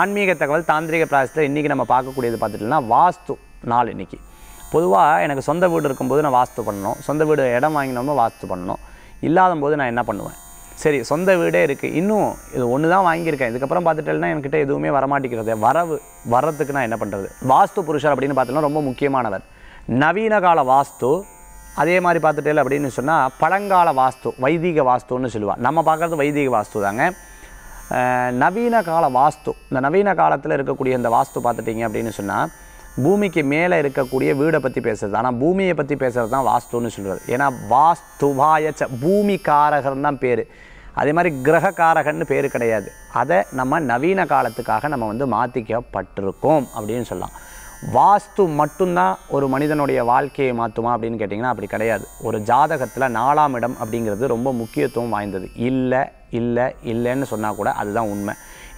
ஆன்மீக தகவல் தாந்திரிக பிராசத்தில் இன்றைக்கி நம்ம பார்க்கக்கூடியது பார்த்துட்டோம்னா வாஸ்து நாள் இன்றைக்கி பொதுவாக எனக்கு சொந்த வீடு இருக்கும்போது நான் வாஸ்து பண்ணணும் சொந்த வீடு இடம் வாங்கினோமோ வாஸ்து பண்ணணும் இல்லாத போது நான் என்ன பண்ணுவேன் சரி சொந்த வீடே இருக்குது இன்னும் இது ஒன்று தான் வாங்கியிருக்கேன் இதுக்கப்புறம் பார்த்துட்டேன்னா என்கிட்ட எதுவுமே வரமாட்டேங்கிறது வரவு வரத்துக்கு நான் என்ன பண்ணுறது வாஸ்து புருஷர் அப்படின்னு பார்த்தோன்னா ரொம்ப முக்கியமானவர் நவீன கால வாஸ்து அதே மாதிரி பார்த்துட்டேல அப்படின்னு சொன்னால் பழங்கால வாஸ்து வைதிக வாஸ்துன்னு சொல்லுவாள் நம்ம பார்க்குறது வைதிக வாஸ்து தாங்க நவீன கால வாஸ்து இந்த நவீன காலத்தில் இருக்கக்கூடிய இந்த வாஸ்து பார்த்துட்டிங்க அப்படின்னு சொன்னால் பூமிக்கு மேலே இருக்கக்கூடிய வீடை பற்றி பேசுகிறது ஆனால் பூமியை பற்றி பேசுகிறது தான் வாஸ்துன்னு சொல்கிறது ஏன்னா வாஸ்துவாயச்ச பூமி காரகன் தான் பேர் அதே மாதிரி கிரக காரகன்னு பேர் கிடையாது அதை நம்ம நவீன காலத்துக்காக நம்ம வந்து மாற்றிக்கப்பட்டிருக்கோம் அப்படின்னு சொல்லலாம் வாஸ்து மட்டும்தான் ஒரு மனிதனுடைய வாழ்க்கையை மாற்றுமா அப்படின்னு கேட்டிங்கன்னா அப்படி கிடையாது ஒரு ஜாதகத்தில் நாலாம் இடம் அப்படிங்கிறது ரொம்ப முக்கியத்துவம் வாய்ந்தது இல்லை இல்லை இல்லைன்னு சொன்னால் கூட அதுதான் உண்மை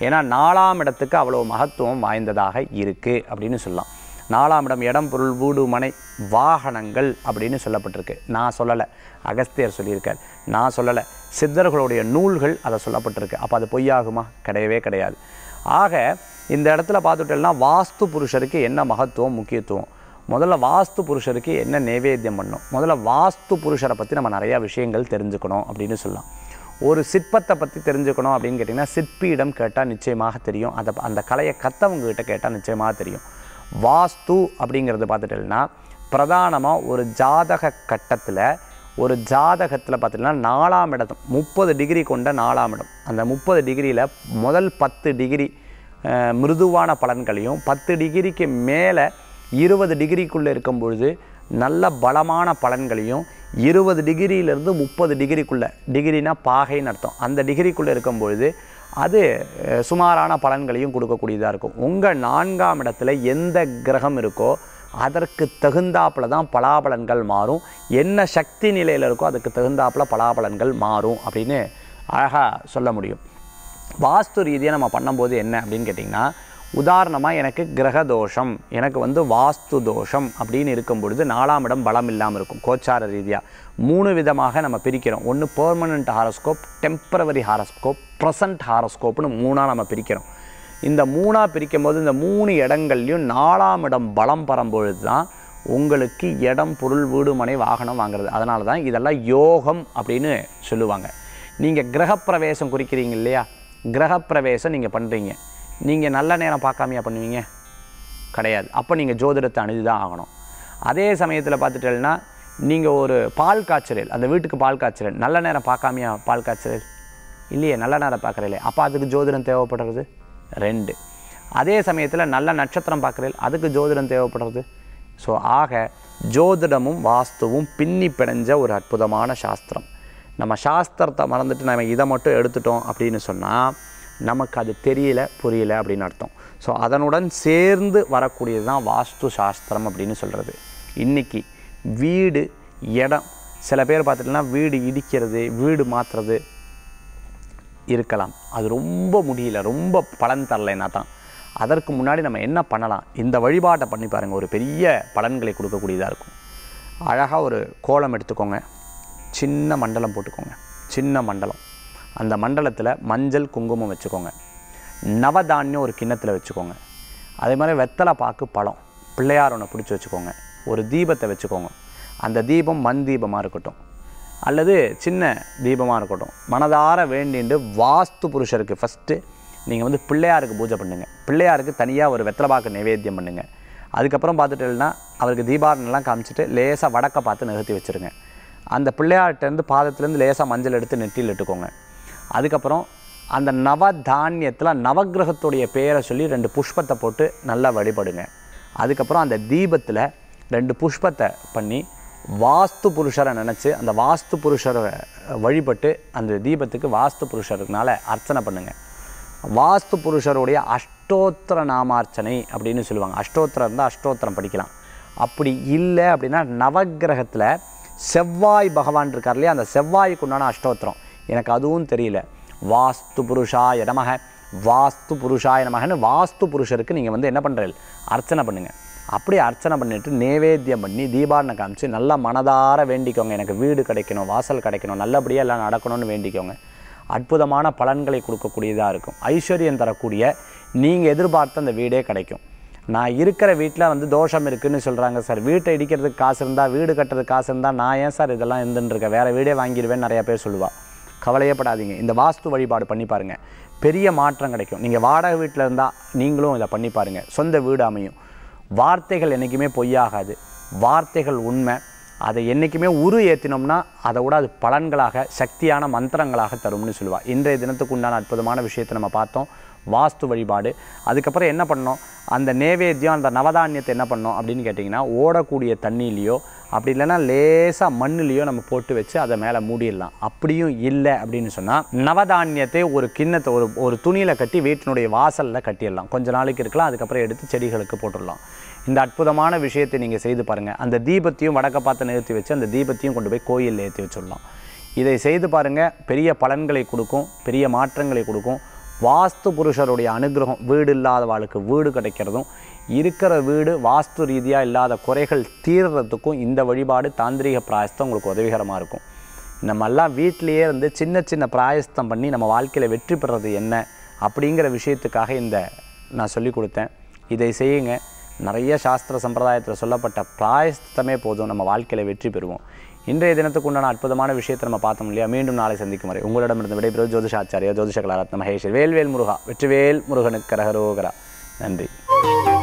ஏன்னா நாலாம் இடத்துக்கு அவ்வளோ மகத்துவம் வாய்ந்ததாக இருக்குது அப்படின்னு சொல்லலாம் நாலாம் இடம் இடம் பொருள் வீடு மனை வாகனங்கள் அப்படின்னு சொல்லப்பட்டிருக்கு நான் சொல்லலை அகஸ்தியர் சொல்லியிருக்கார் நான் சொல்லலை சித்தர்களுடைய நூல்கள் அதை சொல்லப்பட்டிருக்கு அப்போ அது பொய்யாகுமா கிடையவே கிடையாது ஆக இந்த இடத்துல பார்த்துட்டோம்னா வாஸ்து புருஷருக்கு என்ன மகத்துவம் முக்கியத்துவம் முதல்ல வாஸ்து புருஷருக்கு என்ன நைவேத்தியம் பண்ணும் முதல்ல வாஸ்து புருஷரை பற்றி நம்ம நிறையா விஷயங்கள் தெரிஞ்சுக்கணும் அப்படின்னு சொல்லலாம் ஒரு சிற்பத்தை பற்றி தெரிஞ்சுக்கணும் அப்படின்னு கேட்டிங்கன்னா சிற்பியிடம் கேட்டால் நிச்சயமாக தெரியும் அதை அந்த கலையை கத்தவங்ககிட்ட கேட்டால் நிச்சயமாக தெரியும் வாஸ்து அப்படிங்கிறது பார்த்துட்டேன்னா பிரதானமாக ஒரு ஜாதக கட்டத்தில் ஒரு ஜாதகத்தில் பார்த்திங்கன்னா நாலாம் இடம் முப்பது டிகிரி கொண்ட நாலாம் இடம் அந்த முப்பது டிகிரியில் முதல் பத்து டிகிரி மிருதுவான பலன்களையும் பத்து டிகிரிக்கு மேலே இருபது டிகிரிக்குள்ளே இருக்கும் பொழுது நல்ல பலமான பலன்களையும் இருபது டிகிரியிலேருந்து முப்பது டிகிரிக்குள்ளே டிகிரினா பாகைன்னு அர்த்தம் அந்த டிகிரிக்குள்ளே இருக்கும் பொழுது அது சுமாரான பலன்களையும் கொடுக்கக்கூடியதாக இருக்கும் உங்கள் நான்காம் இடத்துல எந்த கிரகம் இருக்கோ அதற்கு தகுந்தாப்பில் தான் பலாபலன்கள் மாறும் என்ன சக்தி நிலையில் இருக்கோ அதுக்கு தகுந்தாப்பில் பலாபலன்கள் மாறும் அப்படின்னு அழகாக சொல்ல முடியும் வாஸ்து ரீதியாக நம்ம பண்ணும்போது என்ன அப்படின்னு கேட்டிங்கன்னா உதாரணமாக எனக்கு கிரக தோஷம் எனக்கு வந்து வாஸ்து தோஷம் அப்படின்னு இருக்கும் பொழுது நாலாம் இடம் பலம் இல்லாமல் இருக்கும் கோச்சார ரீதியாக மூணு விதமாக நம்ம பிரிக்கிறோம் ஒன்று permanent horoscope temporary horoscope present ஹாரஸ்கோப்னு மூணாக நம்ம பிரிக்கிறோம் இந்த மூணாக பிரிக்கும் போது இந்த மூணு இடங்கள்லையும் நாலாம் இடம் பலம் பரம்பொழுது தான் உங்களுக்கு இடம் பொருள் வீடு மனை வாகனம் வாங்குறது அதனால தான் இதெல்லாம் யோகம் அப்படின்னு சொல்லுவாங்க நீங்கள் கிரகப்பிரவேசம் குறிக்கிறீங்க இல்லையா கிரகப்பிரவேசம் நீங்கள் பண்ணுறீங்க நீங்கள் நல்ல நேரம் பார்க்காமையா பண்ணுவீங்க கிடையாது அப்போ நீங்கள் ஜோதிடத்தை அணிஞ்சு தான் ஆகணும் அதே சமயத்தில் பார்த்துட்டேன்னா நீங்கள் ஒரு பால் காய்ச்சல் அந்த வீட்டுக்கு பால் காய்ச்சல் நல்ல நேரம் பார்க்காமையா பால் காய்ச்சல் இல்லையே நல்ல நேரம் பார்க்குறீங்களே அப்போ அதுக்கு ஜோதிடம் தேவைப்படுறது ரெண்டு அதே சமயத்தில் நல்ல நட்சத்திரம் பார்க்குறீங்க அதுக்கு ஜோதிடம் தேவைப்படுறது ஸோ ஆக ஜோதிடமும் வாஸ்துவும் பின்னி பிணைஞ்ச ஒரு அற்புதமான சாஸ்திரம் நம்ம சாஸ்திரத்தை மறந்துட்டு நம்ம இதை மட்டும் எடுத்துட்டோம் அப்படின்னு சொன்னால் நமக்கு அது தெரியல புரியல அப்படின்னு அர்த்தம் ஸோ அதனுடன் சேர்ந்து வரக்கூடியது தான் வாஸ்து சாஸ்திரம் அப்படின்னு சொல்கிறது இன்றைக்கி வீடு இடம் சில பேர் பார்த்துட்டுனா வீடு இடிக்கிறது வீடு மாற்றுறது இருக்கலாம் அது ரொம்ப முடியல ரொம்ப பலன் தரலைன்னா தான் அதற்கு முன்னாடி நம்ம என்ன பண்ணலாம் இந்த வழிபாட்டை பண்ணி பாருங்கள் ஒரு பெரிய பலன்களை கொடுக்கக்கூடியதாக இருக்கும் அழகாக ஒரு கோலம் எடுத்துக்கோங்க சின்ன மண்டலம் போட்டுக்கோங்க சின்ன மண்டலம் அந்த மண்டலத்தில் மஞ்சள் குங்குமம் வச்சுக்கோங்க நவதானியம் ஒரு கிண்ணத்தில் வச்சுக்கோங்க அதே மாதிரி வெத்தலை பாக்கு பழம் பிள்ளையார் ஒன்று பிடிச்சி வச்சுக்கோங்க ஒரு தீபத்தை வச்சுக்கோங்க அந்த தீபம் மண் தீபமாக இருக்கட்டும் அல்லது சின்ன தீபமாக இருக்கட்டும் மனதார வேண்டிண்டு வாஸ்து புருஷருக்கு ஃபஸ்ட்டு நீங்கள் வந்து பிள்ளையாருக்கு பூஜை பண்ணுங்கள் பிள்ளையாருக்கு தனியாக ஒரு வெத்தலை பாக்கு நைவேத்தியம் பண்ணுங்கள் அதுக்கப்புறம் பார்த்துட்டேன்னா அவருக்கு தீபாரணெல்லாம் காமிச்சிட்டு லேசாக வடக்கை பார்த்து நிறுத்தி வச்சுருங்க அந்த பிள்ளையார்கிட்டேருந்து பாதத்துலேருந்து லேசாக மஞ்சள் எடுத்து நெட்டியில் இட்டுக்கோங்க அதுக்கப்புறம் அந்த நவ தானியத்தில் நவகிரகத்துடைய பேரை சொல்லி ரெண்டு புஷ்பத்தை போட்டு நல்லா வழிபடுங்க அதுக்கப்புறம் அந்த தீபத்தில் ரெண்டு புஷ்பத்தை பண்ணி வாஸ்து புருஷரை நினச்சி அந்த வாஸ்து புருஷரை வழிபட்டு அந்த தீபத்துக்கு வாஸ்து புருஷருக்குனால அர்ச்சனை பண்ணுங்கள் வாஸ்து புருஷருடைய அஷ்டோத்திர நாமார்ச்சனை அப்படின்னு சொல்லுவாங்க அஷ்டோத்திரம் இருந்தால் அஷ்டோத்திரம் படிக்கலாம் அப்படி இல்லை அப்படின்னா நவகிரகத்தில் செவ்வாய் பகவான் இருக்கார் இல்லையா அந்த செவ்வாய்க்கு உண்டான அஷ்டோத்திரம் எனக்கு அதுவும் தெரியல வாஸ்து புருஷா நமக வாஸ்து புருஷா நமகன்னு வாஸ்து புருஷருக்கு நீங்கள் வந்து என்ன பண்ணுறீர்கள் அர்ச்சனை பண்ணுங்கள் அப்படியே அர்ச்சனை பண்ணிவிட்டு நேவேத்தியம் பண்ணி தீபாரணை காமிச்சு நல்லா மனதார வேண்டிக்கோங்க எனக்கு வீடு கிடைக்கணும் வாசல் கிடைக்கணும் நல்லபடியாக எல்லாம் நடக்கணும்னு வேண்டிக்கோங்க அற்புதமான பலன்களை கொடுக்கக்கூடியதாக இருக்கும் ஐஸ்வர்யம் தரக்கூடிய நீங்கள் எதிர்பார்த்த அந்த வீடே கிடைக்கும் நான் இருக்கிற வீட்டில் வந்து தோஷம் இருக்குதுன்னு சொல்கிறாங்க சார் வீட்டை இடிக்கிறதுக்கு காசு இருந்தால் வீடு கட்டுறதுக்கு காசு இருந்தால் நான் ஏன் சார் இதெல்லாம் இருந்துருக்கேன் வேறு வீடே வாங்கிடுவேன் நிறையா பேர் சொல்லுவாள் கவலையப்படாதீங்க இந்த வாஸ்து வழிபாடு பண்ணி பாருங்கள் பெரிய மாற்றம் கிடைக்கும் நீங்கள் வாடகை வீட்டில் இருந்தால் நீங்களும் இதை பண்ணி பாருங்கள் சொந்த வீடு அமையும் வார்த்தைகள் என்றைக்குமே பொய்யாகாது வார்த்தைகள் உண்மை அதை என்றைக்குமே உரு ஏற்றினோம்னா அதை கூட அது பலன்களாக சக்தியான மந்திரங்களாக தரும்னு சொல்லுவாள் இன்றைய தினத்துக்கு உண்டான அற்புதமான விஷயத்தை நம்ம பார்த்தோம் வாஸ்து வழிபாடு அதுக்கப்புறம் என்ன பண்ணோம் அந்த நேவேத்தியம் அந்த நவதானியத்தை என்ன பண்ணோம் அப்படின்னு கேட்டிங்கன்னா ஓடக்கூடிய தண்ணியிலையோ அப்படி இல்லைன்னா லேசாக மண்ணுலேயோ நம்ம போட்டு வச்சு அதை மேலே மூடிடலாம் அப்படியும் இல்லை அப்படின்னு சொன்னால் நவதானியத்தை ஒரு கிண்ணத்தை ஒரு ஒரு துணியில் கட்டி வீட்டினுடைய வாசலில் கட்டிடலாம் கொஞ்ச நாளைக்கு இருக்கலாம் அதுக்கப்புறம் எடுத்து செடிகளுக்கு போட்டுடலாம் இந்த அற்புதமான விஷயத்தை நீங்கள் செய்து பாருங்கள் அந்த தீபத்தையும் வடக்க பார்த்து நிறுத்தி வச்சு அந்த தீபத்தையும் கொண்டு போய் கோயிலில் ஏற்றி வச்சிடலாம் இதை செய்து பாருங்கள் பெரிய பலன்களை கொடுக்கும் பெரிய மாற்றங்களை கொடுக்கும் வாஸ்து புருஷருடைய அனுகிரகம் வீடு இல்லாதவாளுக்கு வீடு கிடைக்கிறதும் இருக்கிற வீடு வாஸ்து ரீதியாக இல்லாத குறைகள் தீர்றதுக்கும் இந்த வழிபாடு தாந்திரிக பிராயஸ்தம் உங்களுக்கு உதவிகரமாக இருக்கும் நம்மெல்லாம் வீட்டிலையே இருந்து சின்ன சின்ன பிராயஸ்தம் பண்ணி நம்ம வாழ்க்கையில் வெற்றி பெறது என்ன அப்படிங்கிற விஷயத்துக்காக இந்த நான் சொல்லி கொடுத்தேன் இதை செய்யுங்க நிறைய சாஸ்திர சம்பிரதாயத்தில் சொல்லப்பட்ட பிராயஸ்தமே போதும் நம்ம வாழ்க்கையில் வெற்றி பெறுவோம் இன்றைய தினத்துக்கு உண்டான அற்புதமான விஷயத்தை நம்ம பார்த்தோம் இல்லையா மீண்டும் நாளை சந்திக்கும் வரை உங்களிடமிருந்து விடைபெறுவது ஜோதிஷாச்சாரியா ஜோதிஷ கலாரத்ன மகேஷ் வேல்வேல் முருகா வெற்றிவேல் முருகனுக்கு கரகரோகரா நன்றி